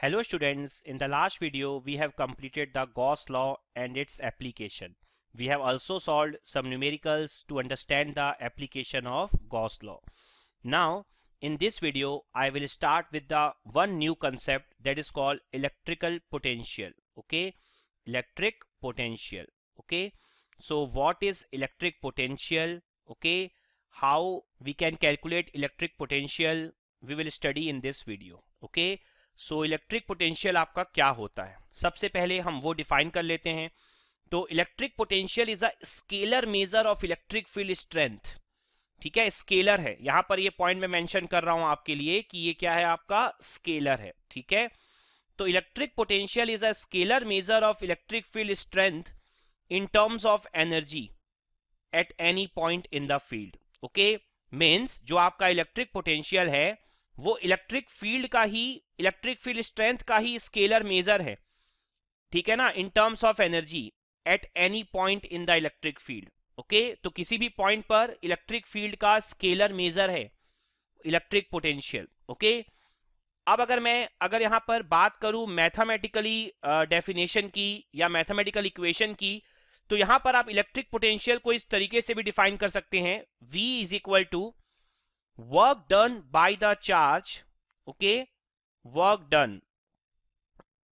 Hello students, in the last video we have completed the Gauss law and its application. We have also solved some numericals to understand the application of Gauss law. Now in this video I will start with the one new concept that is called electrical potential. Okay, electric potential. Okay, so what is electric potential? Okay, how we can calculate electric potential we will study in this video. Okay. So electric potential आपका क्या होता है सबसे पहले हम वो define कर लेते हैं तो electric potential is a scalar measure of electric field strength ठीक है स्केलर है यहां पर ये पॉइंट मैं मेंशन कर रहा हूं आपके लिए कि ये क्या है आपका स्केलर है ठीक है तो electric potential is a scalar measure of electric field strength in terms of energy at any point in the field okay means जो आपका इलेक्ट्रिक पोटेंशियल है वो इलेक्ट्रिक फील्ड का ही इलेक्ट्रिक फील्ड स्ट्रेंथ का ही स्केलर मेजर है ठीक है ना in terms of energy at any point in the electric field okay तो किसी भी पॉइंट पर इलेक्ट्रिक फील्ड का स्केलर मेजर है इलेक्ट्रिक पोटेंशियल ओके अब अगर मैं अगर यहां पर बात करूं मैथमेटिकली डेफिनेशन uh, की या मैथमेटिकल इक्वेशन की तो यहां पर आप इलेक्ट्रिक पोटेंशियल को इस तरीके से भी डिफाइन कर सकते हैं V is equal to work done by the charge okay work done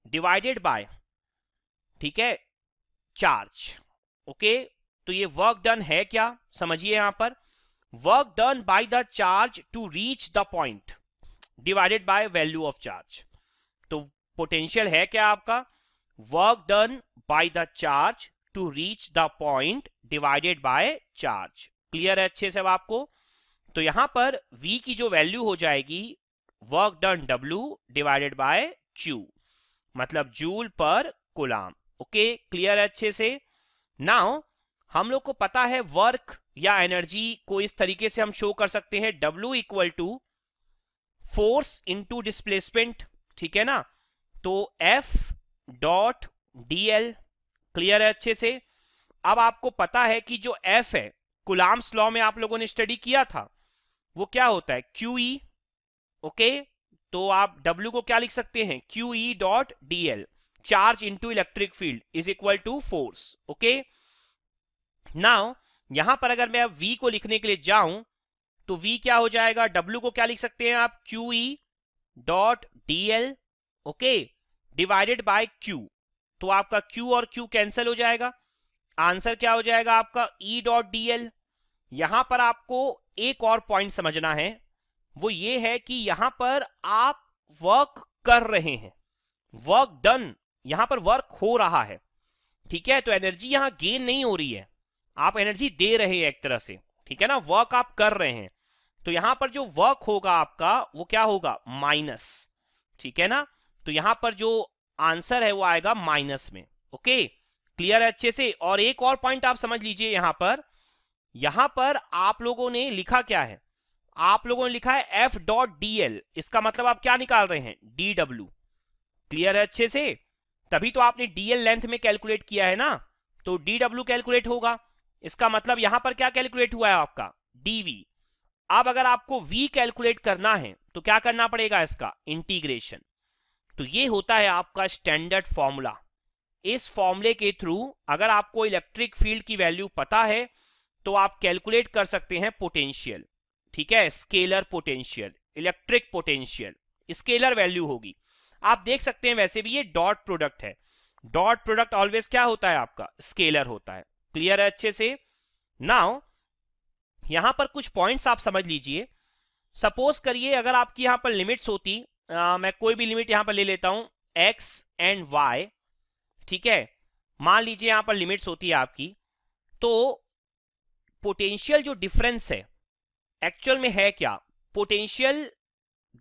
divided by ठीक है चार्ज ओके तो ये वर्क डन है क्या समझिए यहां पर work done by the charge to reach the point divided by value of charge तो पोटेंशियल है क्या आपका work done by the charge to reach the point divided by charge clear है अच्छे से अब आपको तो यहां पर V की जो वैल्यू हो जाएगी work done W divided by Q मतलब जूल पर गुलाम ओके क्लियर है अच्छे से नाउ हम लोग को पता है वर्क या एनर्जी को इस तरीके से हम शो कर सकते हैं W equal to force into displacement ठीक है ना तो F डॉट DL क्लियर है अच्छे से अब आपको पता है कि जो F है कुलाम्स लॉ में आप लोगों ने स्टडी किया था वो क्या होता है क्यू ई ओके तो आप W को क्या लिख सकते हैं Q E dot D L charge into electric field is equal to force okay now यहां पर अगर मैं अब V को लिखने के लिए जाऊं तो V क्या हो जाएगा W को क्या लिख सकते हैं आप Q E dot D L okay divided by Q तो आपका Q और Q कैंसिल हो जाएगा आंसर क्या हो जाएगा आपका ई डॉट डी एल यहां पर आपको एक और पॉइंट समझना है वो ये है कि यहां पर आप वर्क कर रहे हैं वर्क डन यहां पर वर्क हो रहा है ठीक है तो एनर्जी यहां गेन नहीं हो रही है आप एनर्जी दे रहे हैं एक तरह से ठीक है ना वर्क आप कर रहे हैं तो यहां पर जो वर्क होगा आपका वो क्या होगा माइनस ठीक है ना तो यहां पर जो आंसर है वो आएगा माइनस में ओके क्लियर है अच्छे से और एक और पॉइंट आप समझ लीजिए यहां पर यहां पर आप लोगों ने लिखा क्या है आप लोगों ने लिखा है एफ डॉट डी एल इसका मतलब आप क्या निकाल रहे हैं डी डब्ल्यू क्लियर है अच्छे से तभी तो आपने डीएल लेंथ में कैलकुलेट किया है ना तो डी डब्ल्यू कैलकुलेट होगा इसका मतलब यहां पर क्या कैलकुलेट हुआ है आपका डीवी अब अगर आपको v कैलकुलेट करना है तो क्या करना पड़ेगा इसका इंटीग्रेशन तो ये होता है आपका स्टैंडर्ड फॉर्मूला इस फॉर्मूले के थ्रू अगर आपको इलेक्ट्रिक फील्ड की वैल्यू पता है तो आप कैलकुलेट कर सकते हैं पोटेंशियल ठीक है scalar potential electric potential scalar value होगी आप देख सकते हैं वैसे भी ये डॉट प्रोडक्ट है डॉट प्रोडक्ट ऑलवेज क्या होता है आपका स्केलर होता है क्लियर है अच्छे से नाउ यहां पर कुछ पॉइंट्स आप समझ लीजिए सपोज करिए अगर आपकी यहां पर लिमिट्स होती आ, मैं कोई भी लिमिट यहां पर ले लेता हूं एक्स एंड वाई ठीक है मान लीजिए यहां पर लिमिट्स होती है आपकी तो पोटेंशियल जो डिफरेंस है एक्चुअल में है क्या potential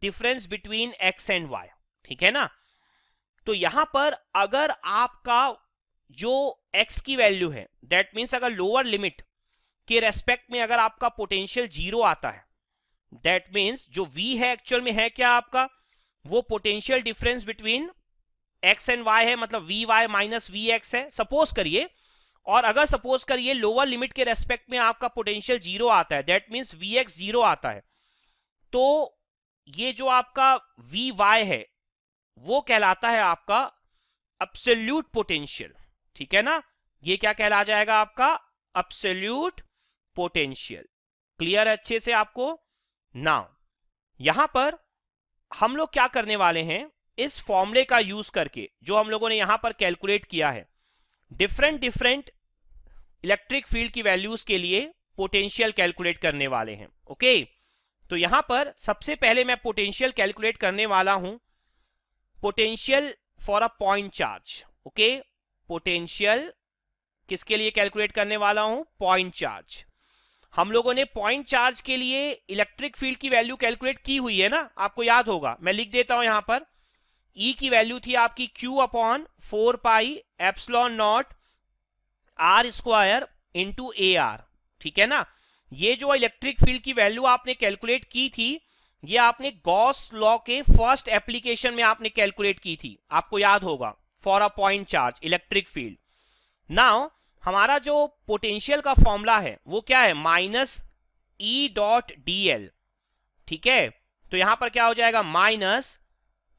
difference between X and Y ठीक है ना तो यहां पर अगर आपका जो एक्स की वैल्यू है दैट मीन्स अगर लोअर लिमिट के रेस्पेक्ट में अगर आपका पोटेंशियल जीरो आता है दैट मीन्स जो वी है एक्चुअल में है क्या आपका वो potential difference between X and Y है मतलब V Y minus V X है सपोज करिए और अगर सपोज करिए लोअर लिमिट के रेस्पेक्ट में आपका पोटेंशियल जीरो आता है that means V X zero आता है तो ये जो आपका वी वाई है वो कहलाता है आपका अपसेल्यूट पोटेंशियल ठीक है ना ये क्या कहला जाएगा आपका अपसेल्यूट पोटेंशियल क्लियर अच्छे से आपको नाउ यहां पर हम लोग क्या करने वाले हैं इस फॉर्मूले का यूज करके जो हम लोगों ने यहां पर कैलकुलेट किया है डिफरेंट डिफरेंट इलेक्ट्रिक फील्ड की वैल्यूज के लिए पोटेंशियल कैलकुलेट करने वाले हैं ओके तो यहां पर सबसे पहले मैं पोटेंशियल कैलकुलेट करने वाला हूं potential for a point charge okay potential किसके लिए कैलकुलेट करने वाला हूं पॉइंट चार्ज हम लोगों ने पॉइंट चार्ज के लिए इलेक्ट्रिक फील्ड की वैल्यू कैलकुलेट की हुई है ना आपको याद होगा मैं लिख देता हूं यहां पर ई e की वैल्यू थी आपकी Q upon four pi epsilon naught R square into A R ठीक है ना ये जो इलेक्ट्रिक फील्ड की वैल्यू आपने कैलकुलेट की थी ये आपने गॉस लॉ के फर्स्ट एप्लीकेशन में आपने कैलकुलेट की थी आपको याद होगा for a point charge electric field now हमारा जो पोटेंशियल का फॉर्मूला है वो क्या है minus E dot D L ठीक है तो यहां पर क्या हो जाएगा minus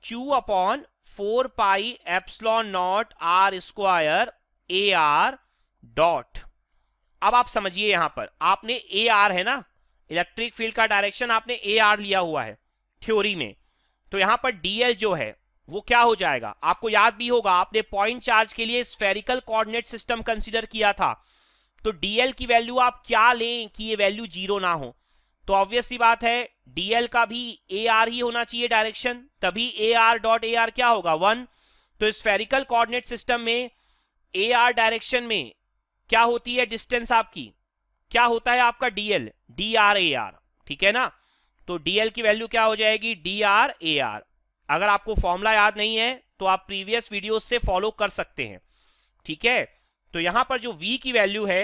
Q upon four pi epsilon naught R square A R dot अब आप समझिए यहां पर आपने ए आर है ना इलेक्ट्रिक फील्ड का डायरेक्शन आपने ए आर लिया हुआ है थ्योरी में तो यहां पर डीएल जो है वो क्या हो जाएगा आपको याद भी होगा आपने पॉइंट चार्ज के लिए स्फेरिकल कोऑर्डिनेट सिस्टम कंसीडर किया था तो डीएल की वैल्यू आप क्या लें कि ये वैल्यू जीरो ना हो तो ऑब्वियस सी बात है डीएल का भी ए आर ही होना चाहिए डायरेक्शन तभी A R dot A R क्या होगा वन तो स्फेरिकल कोऑर्डिनेट सिस्टम में ए आर डायरेक्शन में क्या होती है डिस्टेंस आपकी क्या होता है आपका DL D R A R ठीक है ना तो डीएल की वैल्यू क्या हो जाएगी डी आर ए आर अगर आपको फॉर्मूला याद नहीं है तो आप प्रीवियस वीडियो से फॉलो कर सकते हैं ठीक है तो यहां पर जो v की वैल्यू है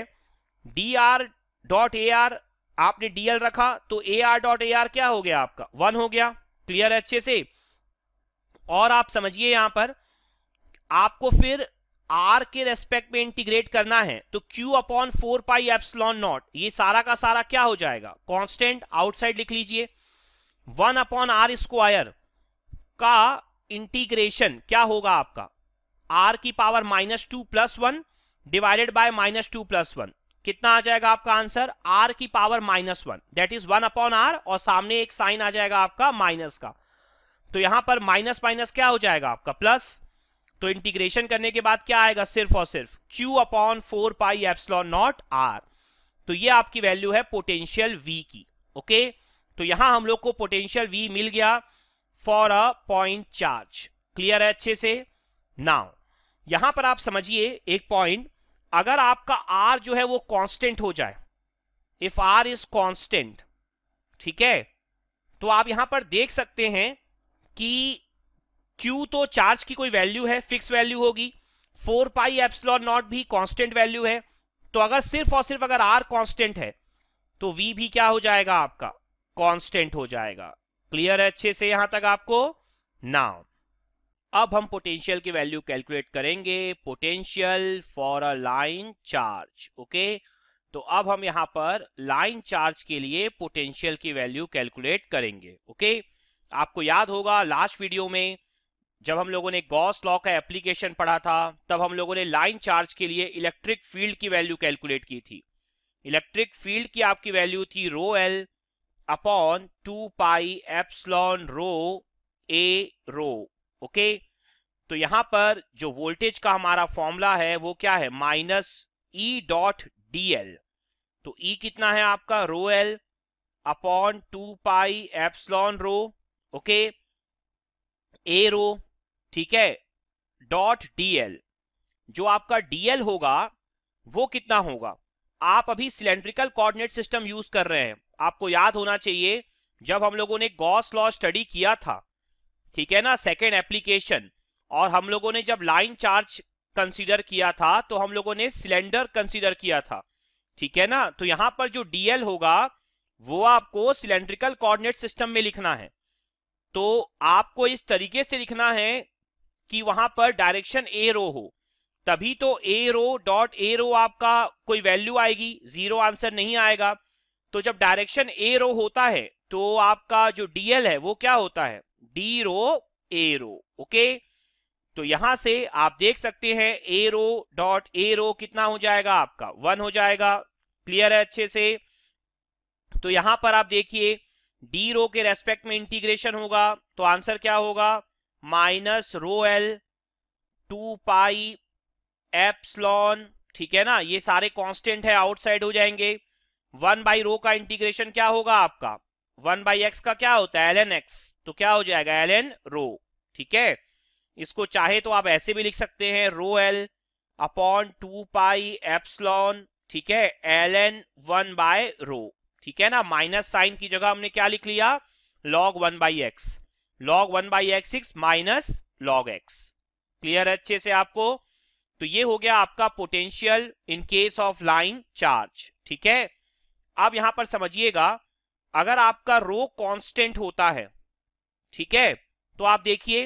D R dot A R आपने डीएल रखा तो A R dot A R क्या हो गया आपका वन हो गया क्लियर है अच्छे से और आप समझिए यहां पर आपको फिर आर के रेस्पेक्ट में इंटीग्रेट करना है तो Q upon four pi epsilon naught ये सारा का सारा क्या हो जाएगा कॉन्स्टेंट आउटसाइड लिख लीजिए वन अपॉन आर स्क्वायर का इंटीग्रेशन क्या होगा आपका आर की power minus two plus one divided by minus two plus one कितना आ जाएगा आपका आंसर आर की power minus one that is one upon R और सामने एक साइन आ जाएगा आपका माइनस का तो यहां पर माइनस माइनस क्या हो जाएगा आपका प्लस तो इंटीग्रेशन करने के बाद क्या आएगा सिर्फ और सिर्फ Q upon four pi epsilon naught R तो ये आपकी वैल्यू है पोटेंशियल V की ओके तो यहां हम लोग को पोटेंशियल V मिल गया for a point charge clear है अच्छे से नाउ यहां पर आप समझिए एक पॉइंट अगर आपका आर जो है वो कांस्टेंट हो जाए इफ आर इज कांस्टेंट ठीक है तो आप यहां पर देख सकते हैं कि क्यू तो चार्ज की कोई वैल्यू है फिक्स वैल्यू होगी फोर पाई एप्सलॉन नॉट भी कॉन्स्टेंट वैल्यू है तो अगर सिर्फ और सिर्फ अगर आर कॉन्स्टेंट है तो वी भी क्या हो जाएगा आपका कॉन्स्टेंट हो जाएगा क्लियर है अच्छे से यहां तक आपको नाउ अब हम पोटेंशियल की वैल्यू कैलकुलेट करेंगे potential for a line charge okay तो अब हम यहां पर लाइन चार्ज के लिए पोटेंशियल की वैल्यू कैलकुलेट करेंगे ओके आपको याद होगा लास्ट वीडियो में जब हम लोगों ने गॉस लॉ का एप्लीकेशन पढ़ा था तब हम लोगों ने लाइन चार्ज के लिए इलेक्ट्रिक फील्ड की वैल्यू कैलकुलेट की थी इलेक्ट्रिक फील्ड की आपकी वैल्यू थी rho L upon two pi epsilon rho A rho okay तो यहां पर जो वोल्टेज का हमारा फॉर्मूला है वो क्या है minus E dot D L तो ई e कितना है आपका rho L upon two pi epsilon rho okay A rho ठीक है डॉट डीएल जो आपका डीएल होगा वो कितना होगा आप अभी सिलेंड्रिकल कोऑर्डिनेट सिस्टम यूज कर रहे हैं आपको याद होना चाहिए जब हम लोगों ने गॉस लॉ स्टडी किया था ठीक है ना सेकेंड एप्लीकेशन और हम लोगों ने जब लाइन चार्ज कंसीडर किया था तो हम लोगों ने सिलेंडर कंसीडर किया था ठीक है ना तो यहां पर जो डीएल होगा वो आपको सिलेंड्रिकल कोऑर्डिनेट सिस्टम में लिखना है तो आपको इस तरीके से लिखना है कि वहां पर डायरेक्शन ए रो हो तभी तो ए रो डॉट ए रो आपका कोई वैल्यू आएगी जीरो आंसर नहीं आएगा तो जब डायरेक्शन ए रो होता है तो आपका जो डीएल है वो क्या होता है D row A rho okay तो यहां से आप देख सकते हैं ए रो डॉट ए रो कितना हो जाएगा आपका वन हो जाएगा क्लियर है अच्छे से तो यहां पर आप देखिए डी रो के रेस्पेक्ट में इंटीग्रेशन होगा तो आंसर क्या होगा minus rho L two pi epsilon ठीक है ना ये सारे कांस्टेंट है आउटसाइड हो जाएंगे वन बाई रो का इंटीग्रेशन क्या होगा आपका वन बाई एक्स का क्या होता है एल एन एक्स तो क्या हो जाएगा एल एन रो ठीक है इसको चाहे तो आप ऐसे भी लिख सकते हैं rho L upon two pi epsilon ठीक है L N one by rho ठीक है ना माइनस साइन की जगह हमने क्या लिख लिया log one by X log one by X six minus log X clear है अच्छे से आपको तो ये हो गया आपका potential in case of line charge ठीक है अब यहां पर समझिएगा अगर आपका रो कांस्टेंट होता है ठीक है तो आप देखिए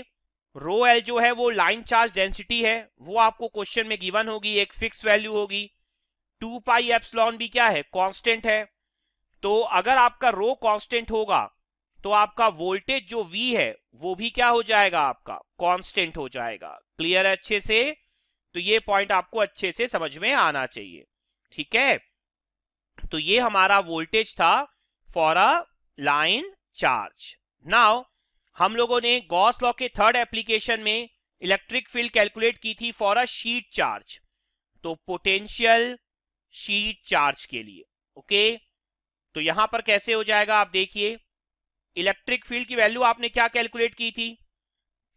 रो एल जो है वो लाइन चार्ज डेंसिटी है वो आपको क्वेश्चन में गिवन होगी एक फिक्स वैल्यू होगी टू पाई एप्सलॉन भी क्या है कांस्टेंट है तो अगर आपका रो कांस्टेंट होगा तो आपका वोल्टेज जो V है वो भी क्या हो जाएगा आपका कांस्टेंट हो जाएगा क्लियर है अच्छे से तो ये पॉइंट आपको अच्छे से समझ में आना चाहिए ठीक है तो ये हमारा वोल्टेज था for a line charge now हम लोगों ने गॉस लॉ के थर्ड एप्लीकेशन में इलेक्ट्रिक फील्ड कैलकुलेट की थी फॉर अ शीट चार्ज तो पोटेंशियल शीट चार्ज के लिए ओके तो यहां पर कैसे हो जाएगा आप देखिए इलेक्ट्रिक फील्ड की वैल्यू आपने क्या कैलकुलेट की थी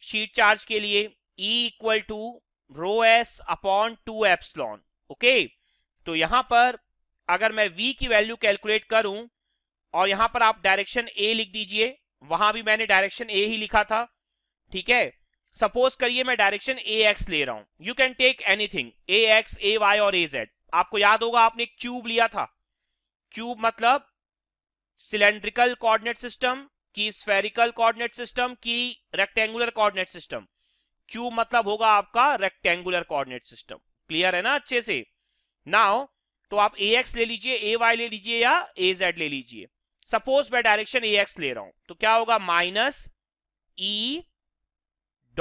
शीट चार्ज के लिए E equal to rho S upon two epsilon okay तो यहां पर अगर मैं वी की वैल्यू कैलकुलेट करूं और यहां पर आप डायरेक्शन ए लिख दीजिए वहां भी मैंने डायरेक्शन ए ही लिखा था ठीक है सपोज करिए मैं डायरेक्शन ए एक्स ले रहा हूं you can take anything a x a y और ए जेड आपको याद होगा आपने एक क्यूब लिया था क्यूब मतलब सिलेंड्रिकल कोऑर्डिनेट सिस्टम की स्फेरिकल कोऑर्डिनेट सिस्टम की रेक्टेंगुलर कोऑर्डिनेट सिस्टम क्यू मतलब होगा आपका रेक्टेंगुलर कोऑर्डिनेट सिस्टम क्लियर है ना अच्छे से नाउ तो आप ए एक्स ले लीजिए ए वाई ले लीजिए या ए जेड ले लीजिए सपोज मैं डायरेक्शन ए एक्स ले रहा हूं तो क्या होगा माइनस ई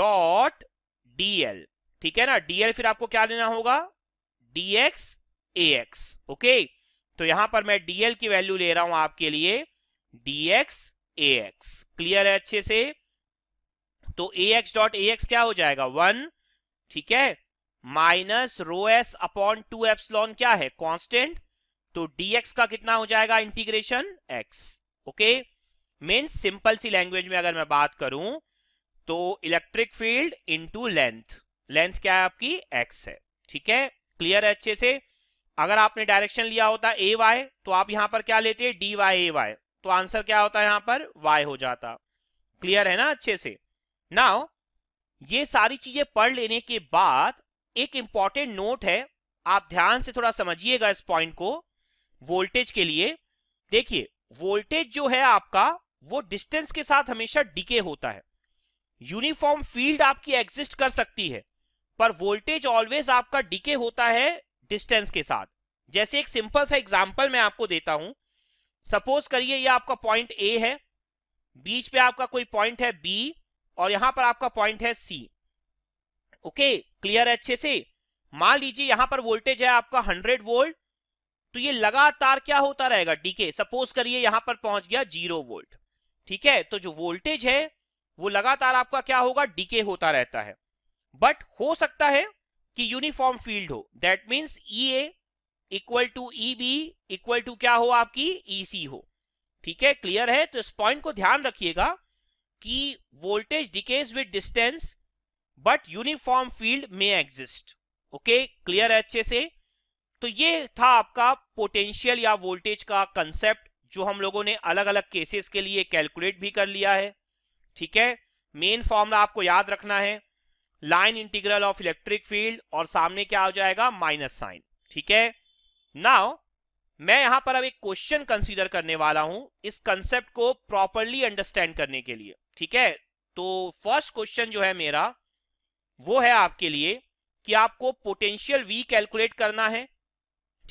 डॉट डीएल ठीक है ना डीएल फिर आपको क्या लेना होगा dx a x okay okay? तो यहां पर मैं डीएल की वैल्यू ले रहा हूं आपके लिए डीएक्स ए एक्स क्लियर है अच्छे से तो a x dot a x क्या हो जाएगा वन ठीक है minus rho S upon two epsilon क्या है कांस्टेंट तो dx का कितना हो जाएगा integration x okay mean simple सी लैंग्वेज में अगर मैं बात करूं तो electric field into length length क्या है आपकी x है ठीक है क्लियर है अच्छे से अगर आपने डायरेक्शन लिया होता ए वाई तो आप यहां पर क्या लेते डी वाई ए वाई तो आंसर क्या होता है यहां पर वाई हो जाता क्लियर है ना अच्छे से नाउ ये सारी चीजें पढ़ लेने के बाद एक इंपॉर्टेंट नोट है आप ध्यान से थोड़ा समझिएगा इस पॉइंट को वोल्टेज के लिए देखिए वोल्टेज जो है आपका वो डिस्टेंस के साथ हमेशा डिके होता है यूनिफॉर्म फील्ड आपकी एग्जिस्ट कर सकती है पर वोल्टेज ऑलवेज आपका डिके होता है डिस्टेंस के साथ जैसे एक सिंपल सा एग्जाम्पल मैं आपको देता हूं सपोज करिए ये आपका पॉइंट ए है बीच पे आपका कोई पॉइंट है बी और यहां पर आपका पॉइंट है सी ओके क्लियर है अच्छे से मान लीजिए यहां पर वोल्टेज है आपका 100 वोल्ट तो ये लगातार क्या होता रहेगा डीके सपोज करिए यहां पर पहुंच गया जीरो वोल्ट ठीक है तो जो वोल्टेज है वो लगातार आपका क्या होगा डीके होता रहता है बट हो सकता है कि यूनिफॉर्म फील्ड हो that means E equal equal to E B equal to क्या हो आपकी ई e सी हो ठीक है क्लियर है तो इस पॉइंट को ध्यान रखिएगा कि voltage decays with distance but uniform field में एग्जिस्ट ओके क्लियर है अच्छे से तो ये था आपका पोटेंशियल या वोल्टेज का कंसेप्ट जो हम लोगों ने अलग अलग केसेस के लिए कैलकुलेट भी कर लिया है ठीक है मेन फॉर्मला आपको याद रखना है line integral of electric field और सामने क्या हो जाएगा माइनस साइन ठीक है नाउ मैं यहां पर अब एक क्वेश्चन कंसीडर करने वाला हूं इस कंसेप्ट को प्रॉपरली अंडरस्टैंड करने के लिए ठीक है तो फर्स्ट क्वेश्चन जो है मेरा वो है आपके लिए कि आपको पोटेंशियल वी कैलकुलेट करना है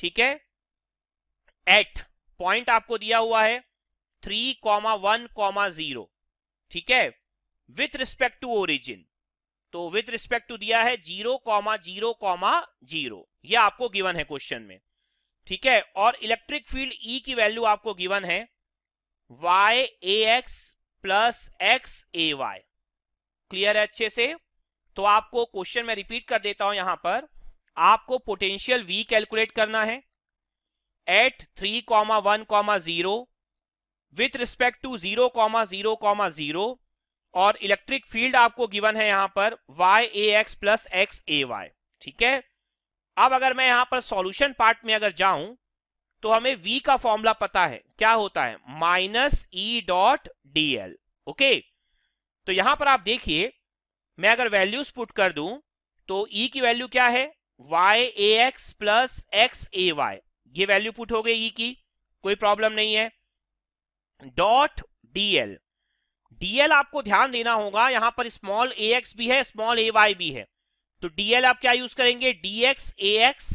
ठीक है एट पॉइंट आपको दिया हुआ है three comma one comma zero ठीक है विथ रिस्पेक्ट टू ओरिजिन तो विथ रिस्पेक्ट टू दिया है zero comma zero comma zero ये आपको गिवन है क्वेश्चन में ठीक है और इलेक्ट्रिक फील्ड ई की वैल्यू आपको गिवन है y a x plus x a y clear है अच्छे से तो आपको क्वेश्चन में रिपीट कर देता हूं यहां पर आपको पोटेंशियल वी कैलकुलेट करना है at three comma one comma zero with respect to zero comma zero comma zero और इलेक्ट्रिक फील्ड आपको गिवन है यहां पर y a x plus x a y ठीक है अब अगर मैं यहां पर सॉल्यूशन पार्ट में अगर जाऊं तो हमें v का फॉर्मूला पता है क्या होता है minus E dot D L okay तो यहां पर आप देखिए मैं अगर वैल्यूज पुट कर दूं तो e की वैल्यू क्या है y a x plus x a y ये वैल्यू पुट हो गई e की कोई प्रॉब्लम नहीं है डॉट डी एल डीएल आपको ध्यान देना होगा यहां पर स्मॉल ए एक्स भी है स्मॉल ए वाई भी है तो डीएल आप क्या यूज करेंगे d x a x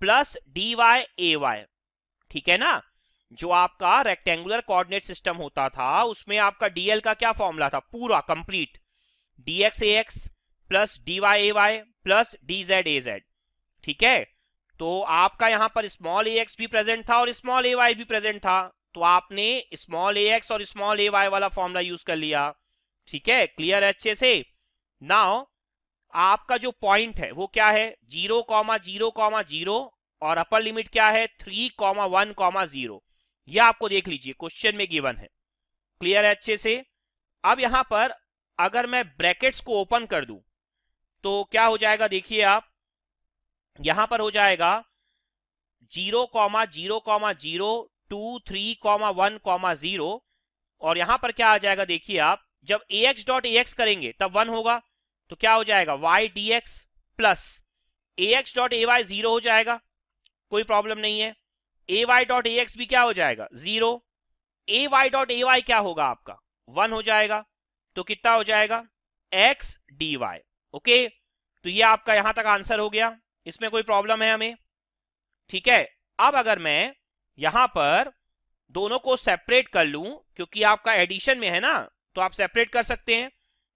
plus d y a y ठीक है ना जो आपका रेक्टेंगुलर कोऑर्डिनेट सिस्टम होता था उसमें आपका डीएल का क्या फॉर्मूला था पूरा complete d x a x plus d y a y plus d z a z ठीक है तो आपका यहां पर स्मॉल ए एक्स भी प्रेजेंट था और स्मॉल ए वाई भी प्रेजेंट था तो आपने स्मॉल ए एक्स और स्मॉल ए वाई वाला फॉर्मूला यूज कर लिया ठीक है क्लियर है अच्छे से नाउ आपका जो पॉइंट है वो क्या है zero comma zero comma zero और अपर लिमिट क्या है three comma one comma zero आपको देख लीजिए क्वेश्चन में गिवन है क्लियर है अच्छे से अब यहां पर अगर मैं ब्रैकेट्स को ओपन कर दू तो क्या हो जाएगा देखिए आप यहां पर हो जाएगा zero comma zero comma zero to three comma one comma zero और यहां पर क्या आ जाएगा देखिए आप जब a x dot a x करेंगे तब वन होगा तो क्या हो जाएगा y d x plus a x dot a y zero हो जाएगा कोई प्रॉब्लम नहीं है a y dot a x भी क्या हो जाएगा zero a y dot a y क्या होगा आपका वन हो जाएगा तो कितना हो जाएगा एक्स डी वाई ओके तो ये आपका यहां तक आंसर हो गया इसमें कोई प्रॉब्लम है हमें ठीक है अब अगर मैं यहां पर दोनों को सेपरेट कर लू क्योंकि आपका एडिशन में है ना तो आप सेपरेट कर सकते हैं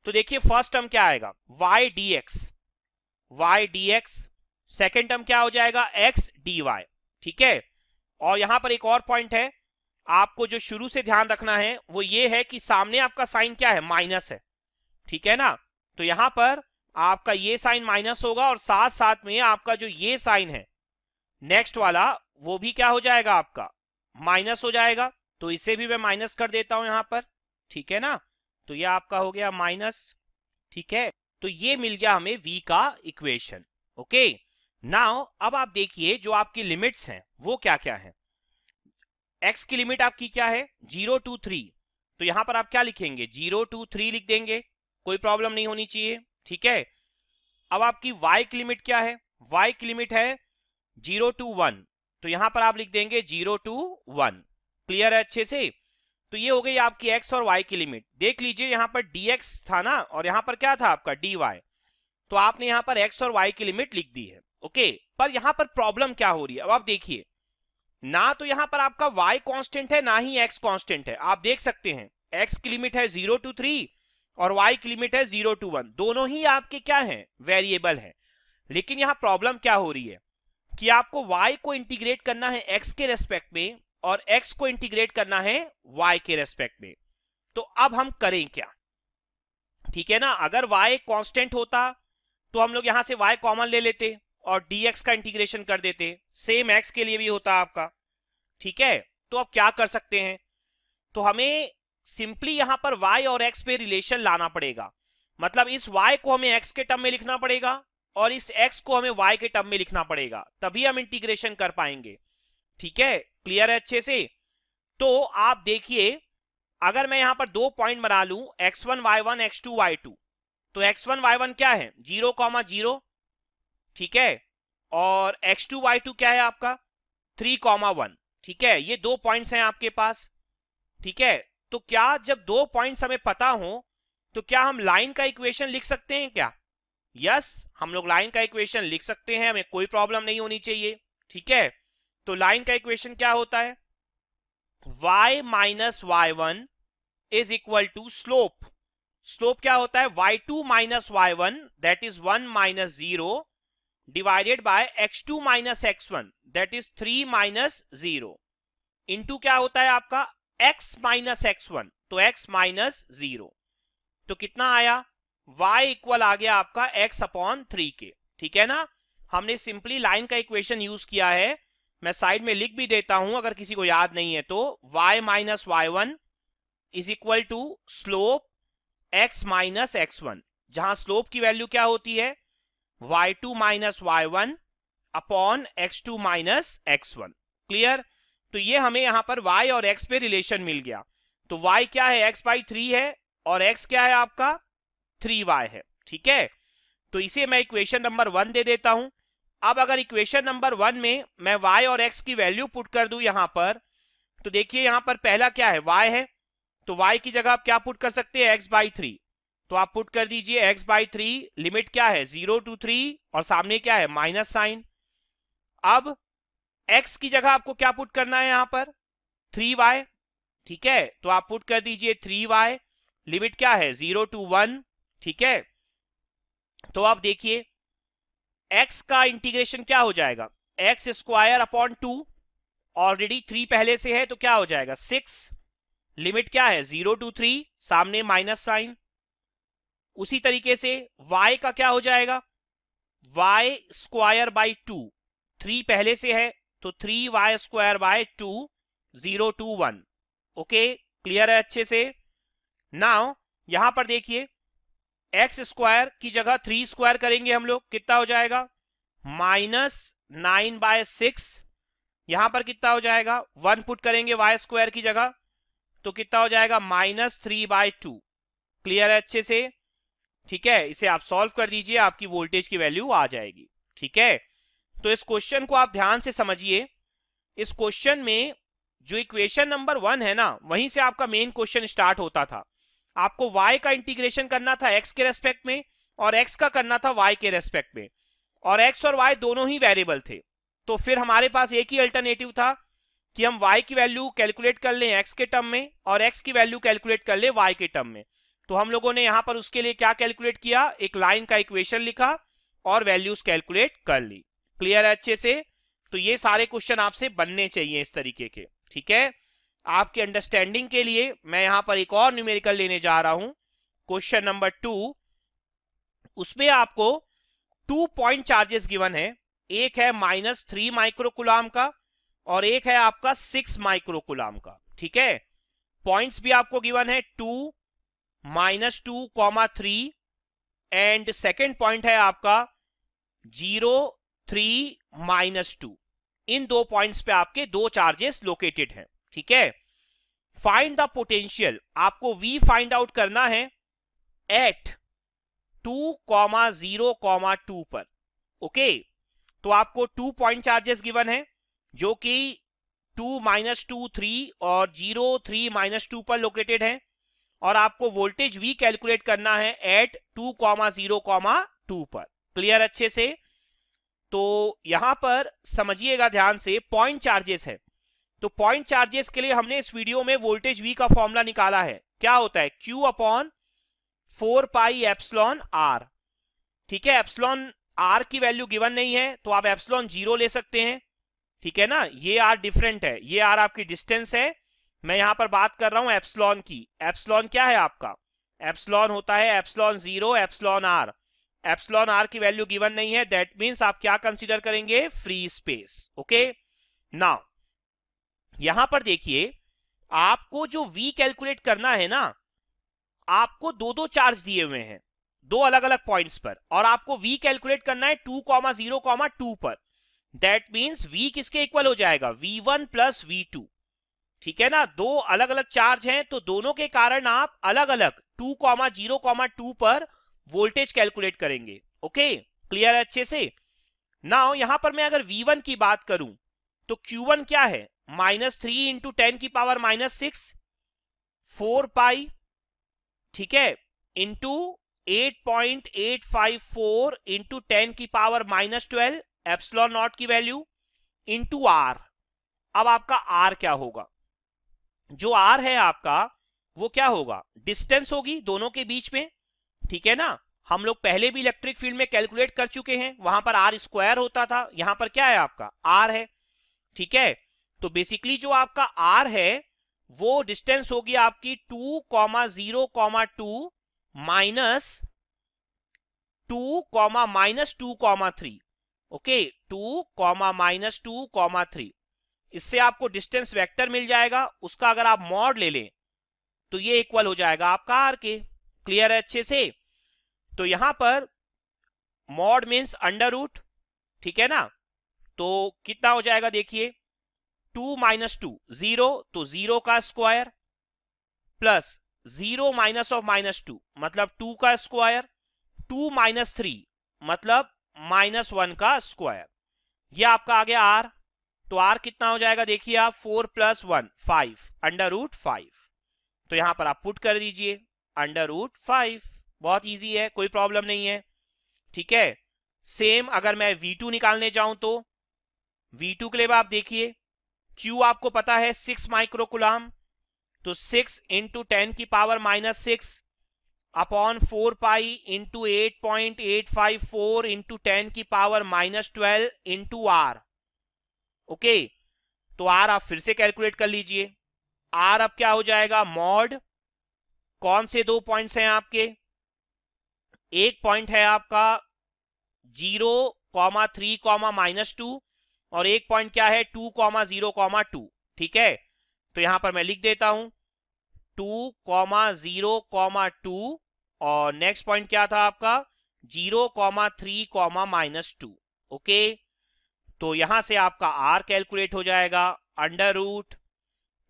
तो देखिए फर्स्ट टर्म क्या आएगा y d x y d x second term क्या हो जाएगा एक्स डी वाई ठीक है और यहां पर एक और पॉइंट है आपको जो शुरू से ध्यान रखना है वो ये है कि सामने आपका साइन क्या है माइनस है ठीक है ना तो यहां पर आपका ये साइन माइनस होगा और साथ साथ में आपका जो ये साइन है नेक्स्ट वाला वो भी क्या हो जाएगा आपका माइनस हो जाएगा तो इसे भी मैं माइनस कर देता हूं यहां पर ठीक है ना तो ये आपका हो गया माइनस ठीक है तो ये मिल गया हमें v का इक्वेशन ओके नाउ अब आप देखिए जो आपकी लिमिट्स हैं वो क्या क्या है x की लिमिट आपकी क्या है जीरो टू थ्री तो यहां पर आप क्या लिखेंगे जीरो टू थ्री लिख देंगे कोई प्रॉब्लम नहीं होनी चाहिए ठीक है अब आपकी y की लिमिट क्या है y की लिमिट है जीरो टू वन तो यहां पर आप लिख देंगे जीरो टू वन क्लियर है अच्छे से तो ये हो गई आपकी एक्स और वाई की लिमिट देख लीजिए यहां पर dx था ना और यहां पर क्या था आपका dy तो आपने यहां पर x और y की लिमिट लिख दी है ओके पर यहां पर प्रॉब्लम क्या हो रही है अब आप देखिए ना तो यहां पर आपका y कांस्टेंट है ना ही x कांस्टेंट है आप देख सकते हैं x की लिमिट है जीरो टू थ्री और y की लिमिट है जीरो टू वन दोनों ही आपके क्या है वेरिएबल है लेकिन यहां प्रॉब्लम क्या हो रही है कि आपको y को इंटीग्रेट करना है x के रेस्पेक्ट में और x को इंटीग्रेट करना है y के रेस्पेक्ट में तो अब हम करें क्या ठीक है ना अगर y कांस्टेंट होता तो हम लोग यहां से y कॉमन ले लेते और dx का इंटीग्रेशन कर देते सेम x के लिए भी होता आपका ठीक है तो अब क्या कर सकते हैं तो हमें सिंपली यहां पर y और x पे रिलेशन लाना पड़ेगा मतलब इस y को हमें x के टर्म में लिखना पड़ेगा और इस एक्स को हमें वाई के टर्म में लिखना पड़ेगा तभी हम इंटीग्रेशन कर पाएंगे ठीक है क्लियर है अच्छे से तो आप देखिए अगर मैं यहां पर दो पॉइंट बना लू x one y one x two y two तो एक्स वन वाई वन क्या है जीरो कॉमा जीरो ठीक है और एक्स टू वाई टू क्या है आपका थ्री कॉमा वन ठीक है ये दो पॉइंट्स हैं आपके पास ठीक है तो क्या जब दो पॉइंट्स हमें पता हो तो क्या हम लाइन का इक्वेशन लिख सकते हैं क्या यस हम लोग लाइन का इक्वेशन लिख सकते हैं हमें कोई प्रॉब्लम नहीं होनी चाहिए ठीक है तो लाइन का इक्वेशन क्या होता है y minus y one is equal to slope slope क्या होता है y2 two minus y one that is one minus zero divided by x2 two minus x one that is three minus zero into क्या होता है आपका x minus x one तो x minus zero तो कितना आया y इक्वल आ गया आपका x अपॉन थ्री के ठीक है ना हमने सिंपली लाइन का इक्वेशन यूज किया है मैं साइड में लिख भी देता हूं अगर किसी को याद नहीं है तो y minus y one is equal to slope x minus x one जहां स्लोप की वैल्यू क्या होती है y2 two minus y one upon x two minus x one clear तो ये हमें यहां पर y और x पे रिलेशन मिल गया तो y क्या है x बाई थ्री है और x क्या है आपका थ्री वाई है ठीक है तो इसे मैं इक्वेशन नंबर वन दे देता हूं अब अगर इक्वेशन नंबर वन में मैं वाई और एक्स की वैल्यू पुट कर दू यहां पर तो देखिए यहां पर पहला क्या है वाई है तो वाई की जगह आप क्या पुट कर सकते हैं एक्स बाई थ्री तो आप पुट कर दीजिए एक्स बाई थ्री लिमिट क्या है जीरो टू थ्री और सामने क्या है माइनस साइन अब x की जगह आपको क्या पुट करना है यहां पर थ्री वाई ठीक है तो आप पुट कर दीजिए थ्री वाई लिमिट क्या है जीरो टू वन ठीक है तो आप देखिए x का इंटीग्रेशन क्या हो जाएगा x square upon two already three पहले से है तो क्या हो जाएगा सिक्स लिमिट क्या है जीरो टू थ्री सामने माइनस साइन उसी तरीके से y का क्या हो जाएगा y square by two three पहले से है तो three y square by two zero to one okay clear है अच्छे से नाउ यहां पर देखिए एक्स स्क्वायर की जगह थ्री स्क्वायर करेंगे हम लोग कितना हो जाएगा माइनस नाइन बाय सिक्स यहां पर कितना हो जाएगा वन पुट करेंगे वाई स्क्वायर की जगह तो कितना हो जाएगा minus three by two clear है अच्छे से ठीक है इसे आप सॉल्व कर दीजिए आपकी वोल्टेज की वैल्यू आ जाएगी ठीक है तो इस क्वेश्चन को आप ध्यान से समझिए इस क्वेश्चन में जो इक्वेशन नंबर वन है ना वहीं से आपका मेन क्वेश्चन स्टार्ट होता था आपको y का इंटीग्रेशन करना था x के रेस्पेक्ट में और x का करना था y के रेस्पेक्ट में और x और y दोनों ही वेरिएबल थे तो फिर हमारे पास एक ही अल्टरनेटिव था कि हम y की वैल्यू कैलकुलेट कर लें x के टर्म में और x की वैल्यू कैलकुलेट कर लें y के टर्म में तो हम लोगों ने यहां पर उसके लिए क्या कैलकुलेट किया एक लाइन का इक्वेशन लिखा और वैल्यूज कैलकुलेट कर ली क्लियर है अच्छे से तो ये सारे क्वेश्चन आपसे बनने चाहिए इस तरीके के ठीक है आपकी अंडरस्टैंडिंग के लिए मैं यहां पर एक और न्यूमेरिकल लेने जा रहा हूं क्वेश्चन नंबर टू उसमें आपको टू पॉइंट चार्जेस गिवन है एक है माइनस थ्री माइक्रोकुलाम का और एक है आपका सिक्स माइक्रोकुलाम का ठीक है पॉइंट्स भी आपको गिवन है two minus two comma three and second point है आपका जीरो थ्री माइनस टू इन दो पॉइंट्स पे आपके दो चार्जेस लोकेटेड हैं ठीक है फाइंड द पोटेंशियल आपको वी फाइंड आउट करना है at two comma zero comma two पर ओके तो आपको टू पॉइंट चार्जेस गिवन है जो कि टू माइनस टू थ्री और जीरो थ्री माइनस टू पर लोकेटेड है और आपको वोल्टेज वी कैलकुलेट करना है at two comma zero comma two पर क्लियर अच्छे से तो यहां पर समझिएगा ध्यान से पॉइंट चार्जेस है तो पॉइंट चार्जेस के लिए हमने इस वीडियो में वोल्टेज वी का फॉर्मूला निकाला है क्या होता है Q upon four pi epsilon r ठीक है एप्सलॉन आर की वैल्यू गिवन नहीं है तो आप एप्सलॉन जीरो ले सकते हैं ठीक है ना ये आर डिफरेंट है ये आर आपकी डिस्टेंस है मैं यहां पर बात कर रहा हूं एप्सलॉन की एप्सलॉन क्या है आपका एप्सलॉन होता है epsilon zero epsilon r epsilon r की वैल्यू गिवन नहीं है दैट मीन्स आप क्या कंसिडर करेंगे फ्री स्पेस ओके नाउ यहां पर देखिए आपको जो वी कैलकुलेट करना है ना आपको दो दो चार्ज दिए हुए हैं दो अलग अलग पॉइंट्स पर और आपको वी कैलकुलेट करना है two comma zero comma two पर दैट मीन्स वी किसके इक्वल हो जाएगा V one plus V two ठीक है ना दो अलग अलग चार्ज हैं तो दोनों के कारण आप अलग अलग two comma zero comma two पर वोल्टेज कैलकुलेट करेंगे ओके क्लियर है अच्छे से ना यहां पर मैं अगर V1 की बात करूं तो Q1 क्या है माइनस थ्री इंटू टेन की power minus six four pi ठीक है into eight point eight five four into ten की power minus twelve epsilon not की वैल्यू इंटू आर अब आपका आर क्या होगा जो आर है आपका वो क्या होगा डिस्टेंस होगी दोनों के बीच में ठीक है ना हम लोग पहले भी इलेक्ट्रिक फील्ड में कैलकुलेट कर चुके हैं वहां पर आर स्क्वायर होता था यहां पर क्या है आपका आर है ठीक है तो बेसिकली जो आपका आर है वो डिस्टेंस होगी आपकी two comma zero comma two minus two comma minus two comma three okay two comma minus two comma three इससे आपको डिस्टेंस वेक्टर मिल जाएगा उसका अगर आप मॉड ले लें तो ये इक्वल हो जाएगा आपका आर के क्लियर है अच्छे से तो यहां पर मॉड मीन्स अंडर रूट ठीक है ना तो कितना हो जाएगा देखिए टू माइनस टू जीरो तो जीरो का square plus zero minus of minus two मतलब टू का स्क्वायर टू माइनस थ्री मतलब माइनस वन का स्क्वायर यह आपका आ गया आर तो आर कितना हो जाएगा देखिए आप four plus one five under root five तो यहां पर आप पुट कर दीजिए अंडर रूट फाइव बहुत इजी है कोई प्रॉब्लम नहीं है ठीक है सेम अगर मैं v2 निकालने जाऊं तो v2 के लिए आप देखिए क्यू आपको पता है सिक्स माइक्रोकुलाम तो सिक्स इंटू टेन की power minus six upon four pi into eight point eight five four into ten की power minus twelve into r okay तो आर आप फिर से कैलकुलेट कर लीजिए आर अब क्या हो जाएगा मॉड कौन से दो पॉइंट्स हैं आपके एक पॉइंट है आपका zero comma three comma minus two और एक पॉइंट क्या है two comma zero comma two ठीक है तो यहां पर मैं लिख देता हूं two comma zero comma two और नेक्स्ट पॉइंट क्या था आपका zero comma three comma minus two okay तो यहां से आपका आर कैलकुलेट हो जाएगा under root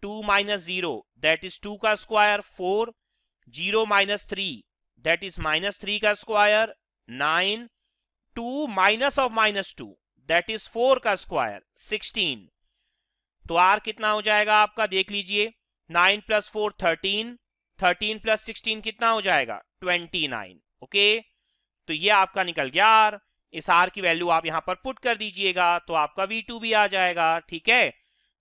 two minus zero that is two का square four zero minus three that is minus three का square nine two minus of minus two that is four का square sixteen तो r कितना हो जाएगा आपका देख लीजिए nine plus four thirteen thirteen plus sixteen कितना हो जाएगा ट्वेंटी नाइन ओके तो ये आपका निकल गया आर इस आर की वैल्यू आप यहां पर पुट कर दीजिएगा तो आपका वी टू भी आ जाएगा ठीक है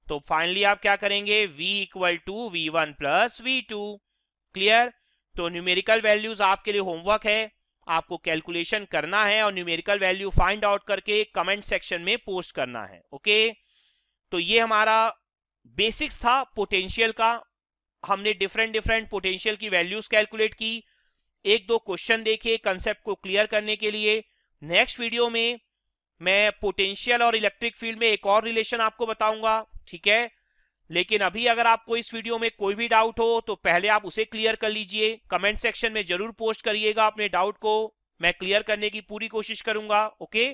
तो फाइनली आप क्या करेंगे v equal to V one plus V two clear तो न्यूमेरिकल वैल्यूज आपके लिए होमवर्क है आपको कैलकुलेशन करना है और न्यूमेरिकल वैल्यू फाइंड आउट करके कमेंट सेक्शन में पोस्ट करना है ओके तो ये हमारा बेसिक्स था पोटेंशियल का हमने डिफरेंट डिफरेंट पोटेंशियल की वैल्यूज कैलकुलेट की एक दो क्वेश्चन देखे कंसेप्ट को क्लियर करने के लिए नेक्स्ट वीडियो में मैं पोटेंशियल और इलेक्ट्रिक फील्ड में एक और रिलेशन आपको बताऊंगा ठीक है लेकिन अभी अगर आपको इस वीडियो में कोई भी डाउट हो तो पहले आप उसे क्लियर कर लीजिए कमेंट सेक्शन में जरूर पोस्ट करिएगा अपने डाउट को मैं क्लियर करने की पूरी कोशिश करूंगा ओके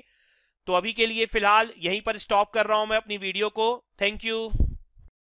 तो अभी के लिए फिलहाल यहीं पर स्टॉप कर रहा हूं मैं अपनी वीडियो को थैंक यू